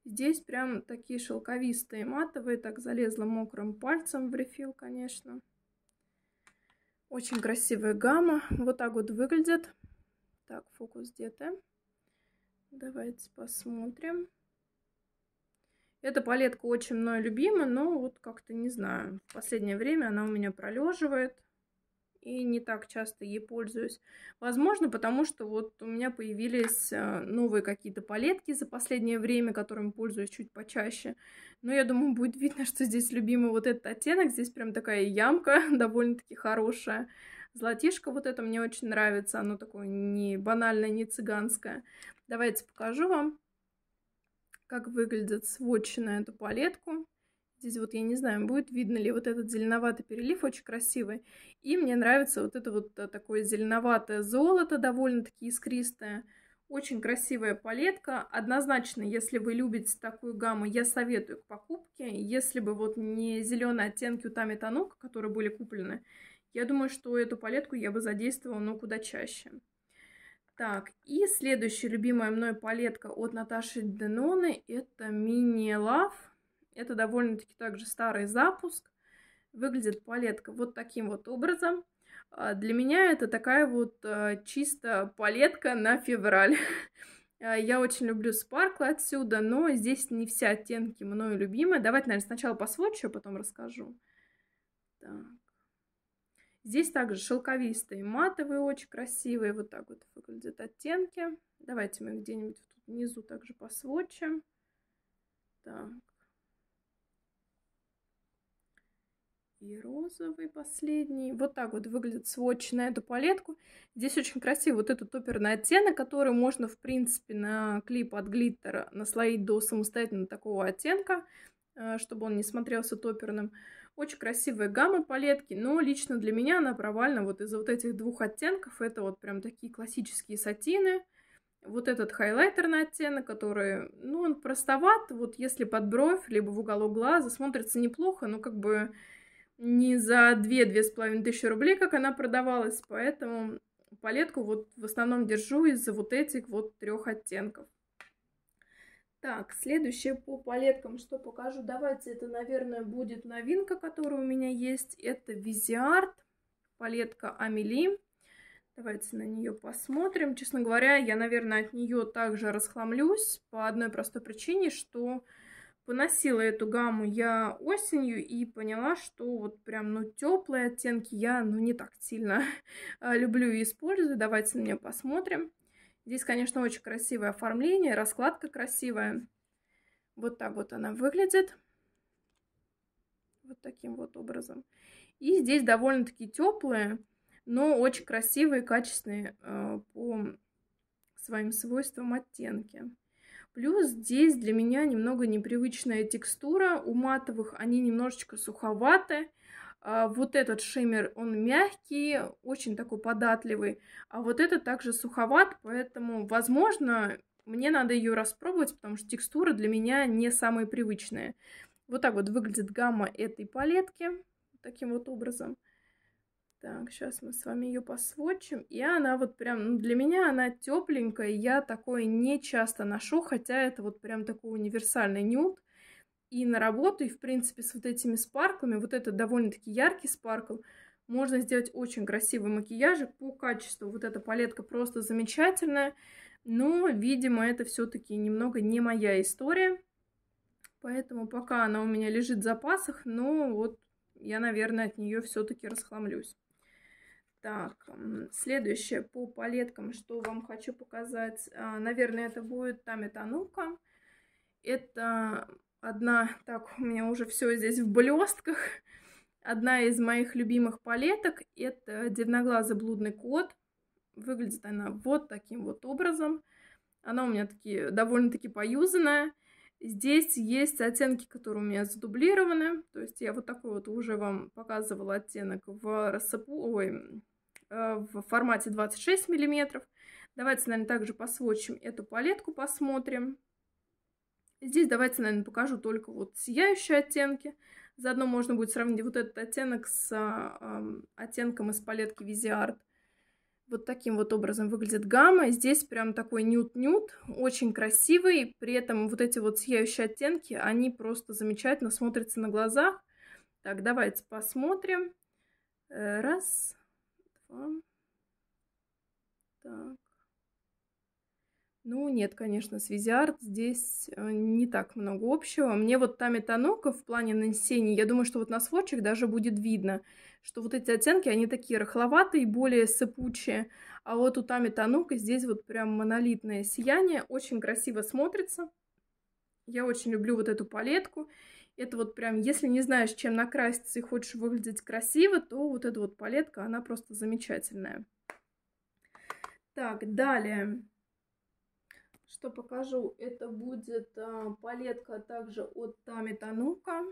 Здесь прям такие шелковистые матовые, так залезла мокрым пальцем в рефил, конечно. Очень красивая гамма. Вот так вот выглядит. Так, фокус где-то. Давайте посмотрим. Эта палетка очень мной любима, но вот как-то не знаю. В последнее время она у меня пролеживает и не так часто ей пользуюсь. Возможно, потому что вот у меня появились э, новые какие-то палетки за последнее время, которыми пользуюсь чуть почаще. Но я думаю, будет видно, [laughs] что здесь любимый вот этот оттенок. Здесь прям такая ямка [laughs] довольно-таки хорошая. Золотишко вот это мне очень нравится. Оно такое не банальное, не цыганское. Давайте покажу вам, как выглядит сводчина эту палетку. Здесь вот я не знаю, будет видно ли вот этот зеленоватый перелив, очень красивый. И мне нравится вот это вот э, такое зеленоватое золото, довольно-таки искристое. Очень красивая палетка. Однозначно, если вы любите такую гамму, я советую к покупке. Если бы вот не зеленые оттенки у Тами Танука, которые были куплены, я думаю, что эту палетку я бы задействовала, но ну, куда чаще. Так, и следующая любимая мной палетка от Наташи Деноны это Мини Love. Это довольно-таки также старый запуск. Выглядит палетка вот таким вот образом. А, для меня это такая вот а, чисто палетка на февраль. [laughs] А, я очень люблю спаркл отсюда, но здесь не все оттенки мною любимые. Давайте, наверное, сначала посводчу, а потом расскажу. Так. Здесь также шелковистые матовые, очень красивые. Вот так вот выглядят оттенки. Давайте мы где-нибудь внизу также посводчим. Так. и розовый последний. Вот так вот выглядит сводч на эту палетку. Здесь очень красиво вот этот топерный оттенок, который можно, в принципе, на клип от глиттера наслоить до самостоятельно такого оттенка, э, чтобы он не смотрелся топерным. Очень красивая гамма палетки, но лично для меня она провальна вот из-за вот этих двух оттенков. Это вот прям такие классические сатины. Вот этот хайлайтерный оттенок, который, ну, он простоват. Вот если под бровь, либо в уголок глаза, смотрится неплохо, но как бы не за 2-2,5 тысячи рублей, как она продавалась, поэтому палетку вот в основном держу из-за вот этих вот трех оттенков. Так, следующее по палеткам, что покажу. Давайте, это, наверное, будет новинка, которая у меня есть. Это Визиарт, палетка Амели. Давайте на нее посмотрим. Честно говоря, я, наверное, от нее также расхламлюсь по одной простой причине, что Поносила эту гамму я осенью и поняла, что вот прям, ну, теплые оттенки я, ну, не так сильно [laughs] а, люблю и использую. Давайте на нее посмотрим. Здесь, конечно, очень красивое оформление, раскладка красивая. Вот так вот она выглядит. Вот таким вот образом. И здесь довольно-таки теплые, но очень красивые, качественные э, по своим свойствам оттенки. Плюс здесь для меня немного непривычная текстура. У матовых они немножечко суховаты. А, вот этот шиммер, он мягкий, очень такой податливый. А вот этот также суховат, поэтому, возможно, мне надо ее распробовать, потому что текстура для меня не самая привычная. Вот так вот выглядит гамма этой палетки. Таким вот образом. Так, сейчас мы с вами ее посвочим, И она вот прям, ну, для меня она тепленькая. Я такое не часто ношу, хотя это вот прям такой универсальный нюд. И на работу, и в принципе с вот этими спарклами, вот это довольно-таки яркий спаркл, можно сделать очень красивый макияжик по качеству. Вот эта палетка просто замечательная. Но, видимо, это все-таки немного не моя история. Поэтому пока она у меня лежит в запасах, но вот я, наверное, от нее все-таки расхламлюсь. Так, следующее по палеткам, что вам хочу показать. А, наверное, это будет Тамитанука. Это одна, так, у меня уже все здесь в блестках. Одна из моих любимых палеток. Это Дедноглазый блудный кот. Выглядит она вот таким вот образом. Она у меня таки, довольно-таки поюзанная. Здесь есть оттенки, которые у меня задублированы. То есть я вот такой вот уже вам показывала оттенок в рассыпу... Ой, Э, в формате 26 миллиметров. Давайте, наверное, также посвочим эту палетку, посмотрим. Здесь давайте, наверное, покажу только вот сияющие оттенки. Заодно можно будет сравнить вот этот оттенок с э, оттенком из палетки Viseart. Вот таким вот образом выглядит гамма. Здесь прям такой нюд-нюд, очень красивый. При этом вот эти вот сияющие оттенки, они просто замечательно смотрятся на глазах. Так, давайте посмотрим. Э, раз, Альфа. Так. Ну, нет, конечно, с Визиард здесь э, не так много общего. Мне вот там Танока в плане нанесения, я думаю, что вот на сводчик даже будет видно, что вот эти оттенки, они такие рыхловатые, более сыпучие. А вот у Тами Танока здесь вот прям монолитное сияние, очень красиво смотрится. Я очень люблю вот эту палетку. Это вот прям, если не знаешь, чем накраситься и хочешь выглядеть красиво, то вот эта вот палетка, она просто замечательная. Так, далее. Что покажу? Это будет а, палетка также от Тами Танука.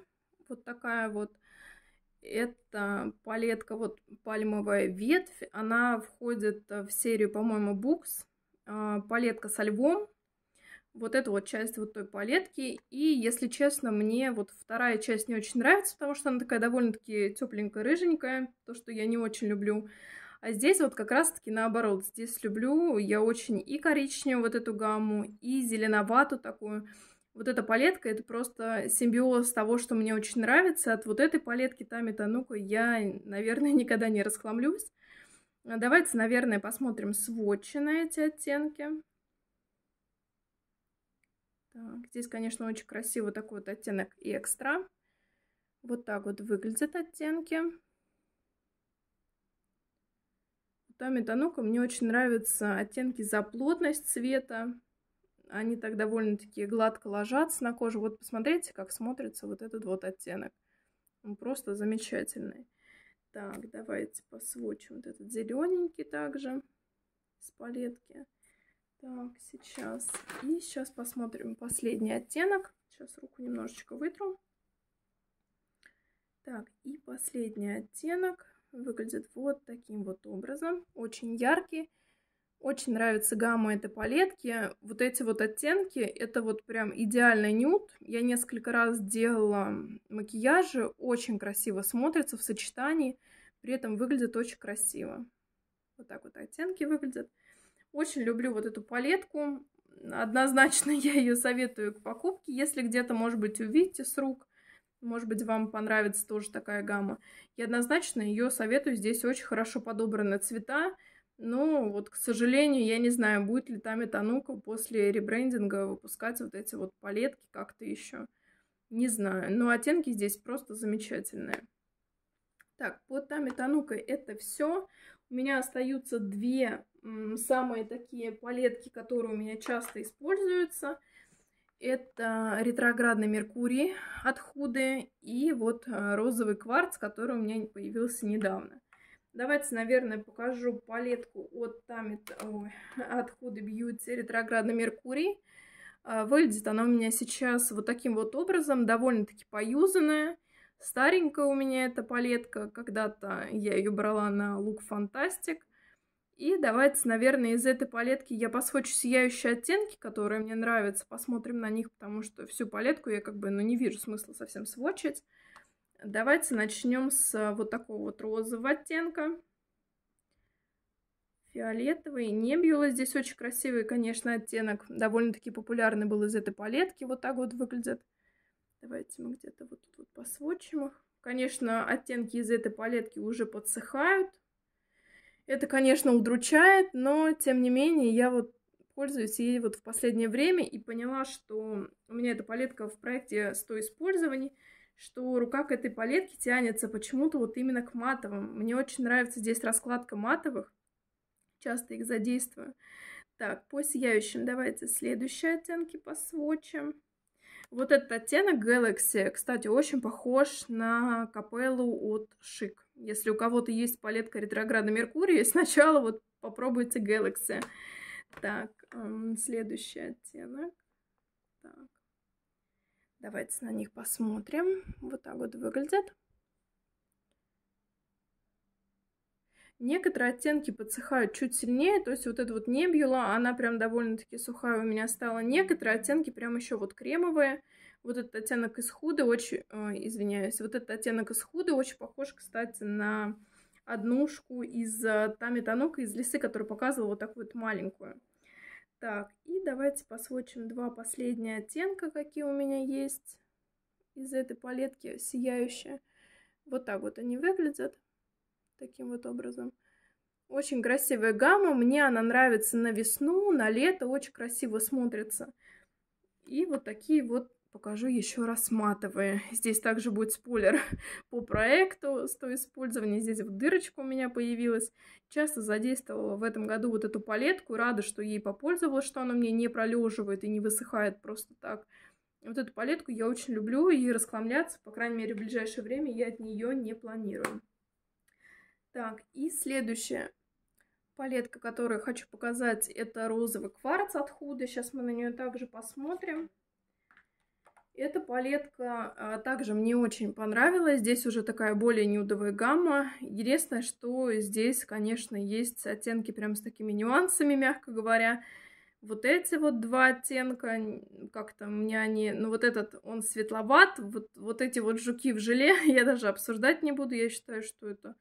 Вот такая вот. Это палетка вот пальмовая ветвь. Она входит а, в серию, по-моему, Букс. А, палетка со львом вот эту вот часть вот той палетки. И, если честно, мне вот вторая часть не очень нравится, потому что она такая довольно-таки тепленькая, рыженькая, то, что я не очень люблю. А здесь вот как раз-таки наоборот. Здесь люблю я очень и коричневую вот эту гамму, и зеленоватую такую. Вот эта палетка, это просто симбиоз того, что мне очень нравится. От вот этой палетки там и а Танука я, наверное, [laughs] никогда не расхламлюсь. Давайте, наверное, посмотрим сводчи на эти оттенки. Так, здесь, конечно, очень красивый такой вот оттенок экстра. Вот так вот выглядят оттенки. Тами Танука мне очень нравятся оттенки за плотность цвета. Они так довольно-таки гладко ложатся на кожу. Вот посмотрите, как смотрится вот этот вот оттенок. Он просто замечательный. Так, давайте посвочим вот этот зелененький также с палетки. Так, сейчас. И сейчас посмотрим последний оттенок. Сейчас руку немножечко вытру. Так, и последний оттенок выглядит вот таким вот образом. Очень яркий. Очень нравится гамма этой палетки. Вот эти вот оттенки, это вот прям идеальный нюд. Я несколько раз делала макияжи. Очень красиво смотрится в сочетании. При этом выглядит очень красиво. Вот так вот оттенки выглядят. Очень люблю вот эту палетку. Однозначно [laughs] я ее советую к покупке. Если где-то, может быть, увидите с рук, может быть, вам понравится тоже такая гамма. Я однозначно ее советую. Здесь очень хорошо подобраны цвета. Но вот, к сожалению, я не знаю, будет ли там Танука после ребрендинга выпускать вот эти вот палетки как-то еще. Не знаю. Но оттенки здесь просто замечательные. Так, вот Тами Танука это все. У меня остаются две самые такие палетки, которые у меня часто используются, это ретроградный Меркурий от Худы и вот а, розовый кварц, который у меня появился недавно. Давайте, наверное, покажу палетку от, Тамит, ой, от Худы Бьюти ретроградный Меркурий. А, выглядит она у меня сейчас вот таким вот образом, довольно-таки поюзанная. Старенькая у меня эта палетка, когда-то я ее брала на Look Fantastic. И давайте, наверное, из этой палетки я посвочу сияющие оттенки, которые мне нравятся. Посмотрим на них, потому что всю палетку я как бы ну, не вижу смысла совсем свочить. Давайте начнем с а, вот такого вот розового оттенка. Фиолетовый, не бьюла Здесь очень красивый, конечно, оттенок. Довольно-таки популярный был из этой палетки. Вот так вот выглядят. Давайте мы где-то вот тут вот посвочим их. Конечно, оттенки из этой палетки уже подсыхают это, конечно, удручает, но, тем не менее, я вот пользуюсь ей вот в последнее время и поняла, что у меня эта палетка в проекте 100 использований, что рука к этой палетке тянется почему-то вот именно к матовым. Мне очень нравится здесь раскладка матовых, часто их задействую. Так, по сияющим давайте следующие оттенки по посвочим. Вот этот оттенок Galaxy, кстати, очень похож на капеллу от Шик. Если у кого-то есть палетка ретрограда Меркурия, сначала вот попробуйте Galaxy. Так, следующий оттенок. Так. Давайте на них посмотрим. Вот так вот выглядят. Некоторые оттенки подсыхают чуть сильнее, то есть вот эта вот небьюла, она прям довольно-таки сухая у меня стала. Некоторые оттенки прям еще вот кремовые, вот этот оттенок из худы очень... Э, извиняюсь. Вот этот оттенок из худы очень похож, кстати, на однушку из а, Тами Танока из лесы, которую показывала вот такую вот маленькую. Так, и давайте посвочим два последние оттенка, какие у меня есть из этой палетки сияющие. Вот так вот они выглядят, таким вот образом. Очень красивая гамма, мне она нравится на весну, на лето, очень красиво смотрится. И вот такие вот покажу еще раз матовые. Здесь также будет спойлер [laughs] по проекту, 100 использований. Здесь вот дырочка у меня появилась. Часто задействовала в этом году вот эту палетку. Рада, что ей попользовалась, что она мне не пролеживает и не высыхает просто так. Вот эту палетку я очень люблю и расхламляться, по крайней мере, в ближайшее время я от нее не планирую. Так, и следующая палетка, которую хочу показать, это розовый кварц от Худа. Сейчас мы на нее также посмотрим. Эта палетка а, также мне очень понравилась. Здесь уже такая более нюдовая гамма. Интересно, что здесь, конечно, есть оттенки прям с такими нюансами, мягко говоря. Вот эти вот два оттенка, как-то у меня они... Ну, вот этот, он светловат. Вот, вот эти вот жуки в желе [laughs] я даже обсуждать не буду. Я считаю, что это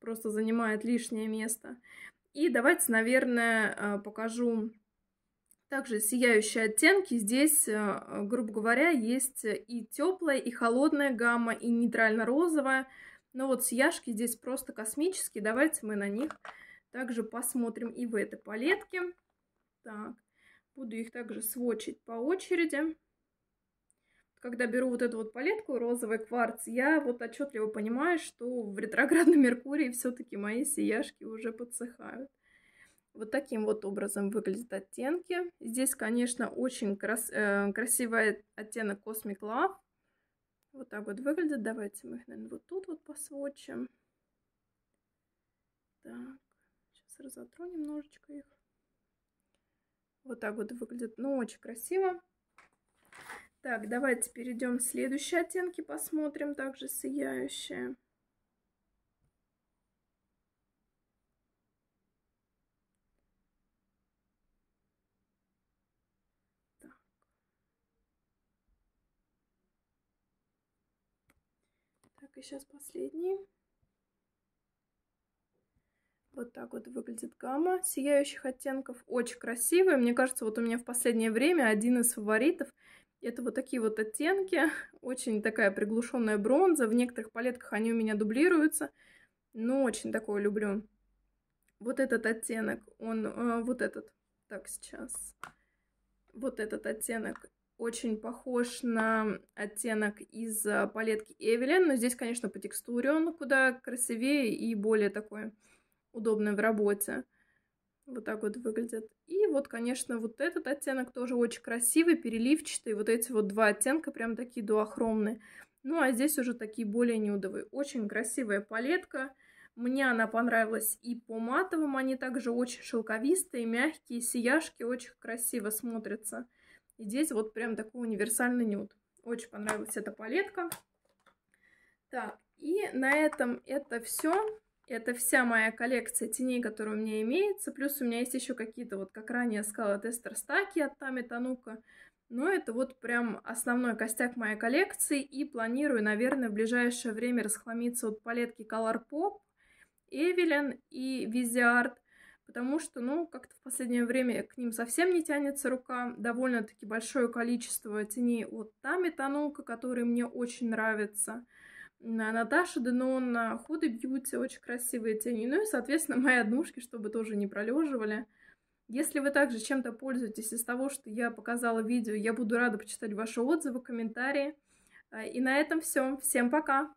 просто занимает лишнее место. И давайте, наверное, а, покажу также сияющие оттенки. Здесь, э, грубо говоря, есть и теплая, и холодная гамма, и нейтрально-розовая. Но вот сияшки здесь просто космические. Давайте мы на них также посмотрим и в этой палетке. Так, буду их также сводчить по очереди. Когда беру вот эту вот палетку розовый кварц, я вот отчетливо понимаю, что в ретроградном Меркурии все-таки мои сияшки уже подсыхают. Вот таким вот образом выглядят оттенки. Здесь, конечно, очень крас э, красивый оттенок Cosmic Love. Вот так вот выглядит. Давайте мы их, наверное, вот тут вот посвочим. Так, сейчас разотру немножечко их. Вот так вот выглядит. Ну, очень красиво. Так, давайте перейдем к следующие оттенки, посмотрим. Также сияющие. сейчас последний. Вот так вот выглядит гамма. Сияющих оттенков очень красивые. Мне кажется, вот у меня в последнее время один из фаворитов. Это вот такие вот оттенки. [laughs] Очень такая приглушенная бронза. В некоторых палетках они у меня дублируются. Но ну, очень такое люблю. Вот этот оттенок, он... Э, вот этот. Так, сейчас. Вот этот оттенок очень похож на оттенок из э, палетки Эвелин, но здесь, конечно, по текстуре он куда красивее и более такой удобный в работе. Вот так вот выглядят. И вот, конечно, вот этот оттенок тоже очень красивый, переливчатый. Вот эти вот два оттенка прям такие дуохромные. Ну, а здесь уже такие более нюдовые. Очень красивая палетка. Мне она понравилась и по матовым. Они также очень шелковистые, мягкие. Сияшки очень красиво смотрятся. И здесь вот прям такой универсальный нюд. Очень понравилась эта палетка. Так, и на этом это все. Это вся моя коллекция теней, которая у меня имеется. Плюс у меня есть еще какие-то, вот как ранее сказала, тестер стаки от Тами Танука. Но это вот прям основной костяк моей коллекции. И планирую, наверное, в ближайшее время расхламиться от палетки Color Pop, Эвелин и Визиард потому что, ну, как-то в последнее время к ним совсем не тянется рука. Довольно-таки большое количество теней от Тами Танука, которые мне очень нравятся. Наташа Денон, Худы Бьюти, очень красивые тени. Ну и, соответственно, мои однушки, чтобы тоже не пролеживали. Если вы также чем-то пользуетесь из того, что я показала видео, я буду рада почитать ваши отзывы, комментарии. Э, и на этом все. Всем пока!